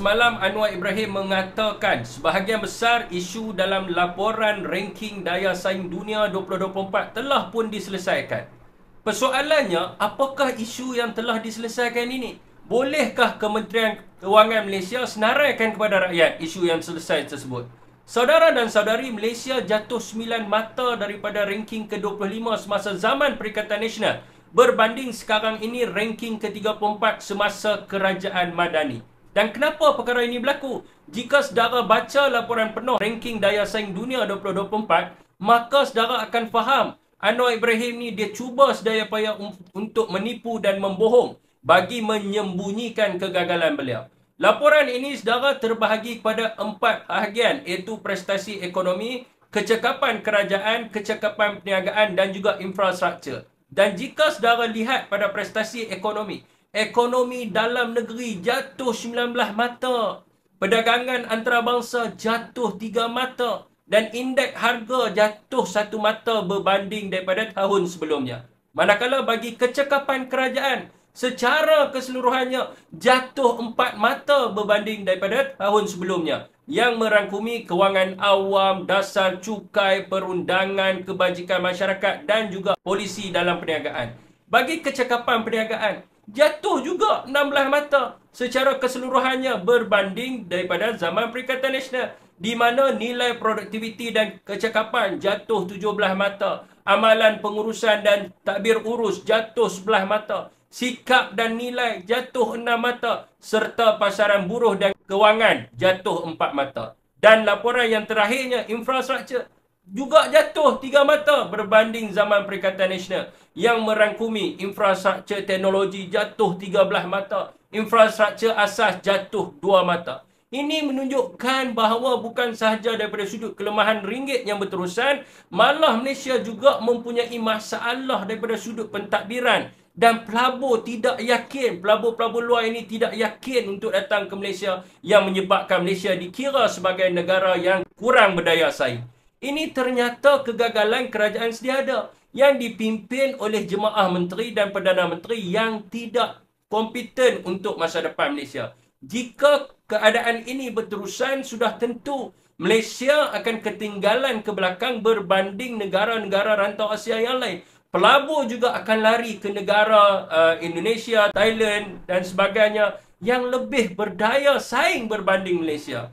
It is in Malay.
Semalam Anwar Ibrahim mengatakan sebahagian besar isu dalam laporan ranking daya saing dunia 2024 telah pun diselesaikan. Persoalannya, apakah isu yang telah diselesaikan ini? Bolehkah Kementerian Kewangan Malaysia senaraikan kepada rakyat isu yang selesai tersebut? Saudara dan saudari, Malaysia jatuh 9 mata daripada ranking ke-25 semasa zaman Perikatan Nasional berbanding sekarang ini ranking ke-34 semasa Kerajaan Madani. Dan kenapa perkara ini berlaku? Jika saudara baca laporan penuh ranking daya saing dunia 2024, maka saudara akan faham Anwar Ibrahim ni dia cuba sedaya payah um-, untuk menipu dan membohong bagi menyembunyikan kegagalan beliau. Laporan ini saudara terbahagi kepada empat bahagian iaitu prestasi ekonomi, kecekapan kerajaan, kecekapan perniagaan dan juga infrastruktur. Dan jika saudara lihat pada prestasi ekonomi, ekonomi dalam negeri jatuh 19 mata. Perdagangan antarabangsa jatuh 3 mata dan indeks harga jatuh satu mata berbanding daripada tahun sebelumnya. Manakala bagi kecekapan kerajaan secara keseluruhannya jatuh empat mata berbanding daripada tahun sebelumnya yang merangkumi kewangan awam, dasar cukai, perundangan, kebajikan masyarakat dan juga polisi dalam perniagaan. Bagi kecekapan perniagaan, jatuh juga 16 mata secara keseluruhannya berbanding daripada zaman Perikatan Nasional di mana nilai produktiviti dan kecakapan jatuh 17 mata, amalan pengurusan dan takbir urus jatuh 11 mata, sikap dan nilai jatuh 6 mata serta pasaran buruh dan kewangan jatuh 4 mata. Dan laporan yang terakhirnya infrastruktur juga jatuh tiga mata berbanding zaman Perikatan Nasional yang merangkumi infrastruktur teknologi jatuh tiga belah mata. Infrastruktur asas jatuh dua mata. Ini menunjukkan bahawa bukan sahaja daripada sudut kelemahan ringgit yang berterusan, malah Malaysia juga mempunyai masalah daripada sudut pentadbiran dan pelabur tidak yakin, pelabur-pelabur luar ini tidak yakin untuk datang ke Malaysia yang menyebabkan Malaysia dikira sebagai negara yang kurang berdaya saing. Ini ternyata kegagalan kerajaan sedia ada yang dipimpin oleh jemaah menteri dan perdana menteri yang tidak kompeten untuk masa depan Malaysia. Jika keadaan ini berterusan sudah tentu Malaysia akan ketinggalan ke belakang berbanding negara-negara rantau Asia yang lain. Pelabur juga akan lari ke negara uh, Indonesia, Thailand dan sebagainya yang lebih berdaya saing berbanding Malaysia.